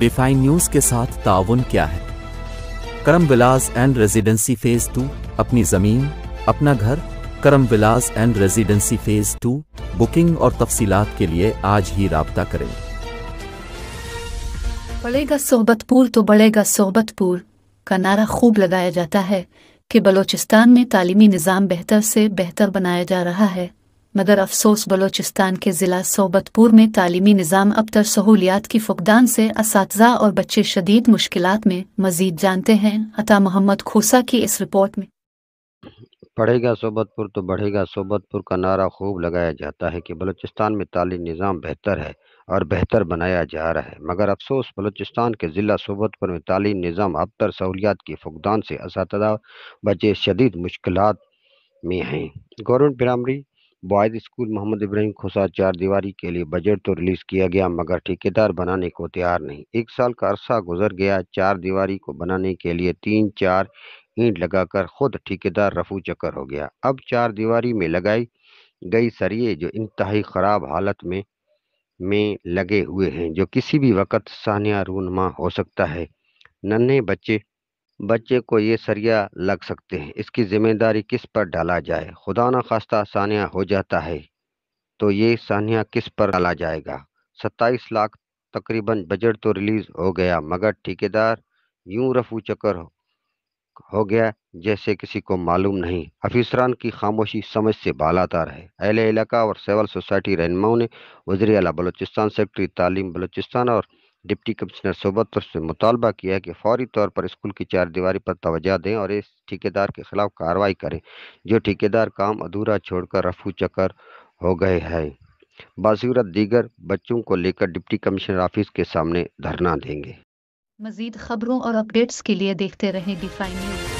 define news के साथ ताउन क्या है Karam Vilas and residency phase two अपनी जमीन अपना घर Karam Vilas and residency phase two booking और तफसीलात के लिए आज ही रबता करें बढ़ेगा सोहबतपुर तो बढ़ेगा सोहबतपुर का नारा खूब लगाया जाता है कि बलूचिस्तान में तालीमी निज़ाम बेहतर से बेहतर बनाया जा रहा है मगर अफसोस बलोचिस्तान के ज़िला सोबतपुर में तालीमी निज़ाम अबतर सहूलियात की फ़ुकदान से इस और बच्चे शदीद मुश्किल में मजीद जानते हैं अता मोहम्मद खोसा की इस रिपोर्ट में पढ़ेगा सोबतपुर तो बढ़ेगा सोबतपुर का नारा खूब लगाया जाता है कि बलोचिस्तान में तालीम निज़ाम बेहतर है और बेहतर बनाया जा रहा है मगर अफसोस बलोचिस्तान के ज़िला सोबतपुर में तालीम निज़ाम अबतर सहूलियात की फ़ुकदान से इस बच्चे शदीद मुश्किल में हैं government primary boys school Mohammad Ibrahim खुसा चार दीवारी के लिए बजट तो रिलीज़ किया गया मगर ठेकेदार बनाने को तैयार नहीं एक साल का अरसा गुजर गया चार दीवारी को बनाने के लिए तीन चार ईंट लगाकर खुद ठेकेदार रफू चक्कर हो गया अब चार दीवारी में लगाई गई सरिये जो इंतहाई ख़राब हालत में में लगे हुए हैं जो किसी भी वक्त सानिया रूनमा हो सकता है नन्हे बच्चे बच्चे को ये सरिया लग सकते हैं इसकी ज़िम्मेदारी किस पर डाला जाए खुदा न खास्ता सानिया हो जाता है तो ये सानिया किस पर डाला जाएगा सत्ताईस लाख तकरीबन बजट तो रिलीज़ हो गया मगर ठेकेदार यूं रफू चक्कर हो गया जैसे किसी को मालूम नहीं अफिसरान की खामोशी समझ से बालाता रहे अहल इलाका और सिविल सोसाइटी रहनुमाओं ने वजरे अला बलोचिस्तान सेक्रेटरी तालीम बलोचिस्तान और डिप्टी कमिश्नर सोबत तो से मुतालबा किया है कि फौरी तौर पर स्कूल की चार दीवारी पर तोजह दें और इस ठेकेदार के खिलाफ कार्रवाई करें जो ठेकेदार काम अधूरा छोड़कर रफू चक्कर हो गए हैं बासूरत दीगर बच्चों को लेकर डिप्टी कमिश्नर ऑफिस के सामने धरना देंगे मजीद खबरों और अपडेट्स के लिए देखते रहें डिफाइन न्यूज़